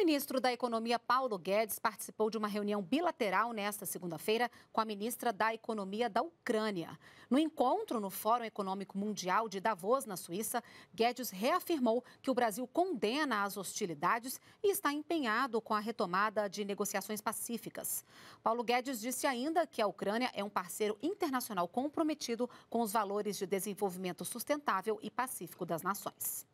ministro da Economia, Paulo Guedes, participou de uma reunião bilateral nesta segunda-feira com a ministra da Economia da Ucrânia. No encontro no Fórum Econômico Mundial de Davos, na Suíça, Guedes reafirmou que o Brasil condena as hostilidades e está empenhado com a retomada de negociações pacíficas. Paulo Guedes disse ainda que a Ucrânia é um parceiro internacional comprometido com os valores de desenvolvimento sustentável e pacífico das nações.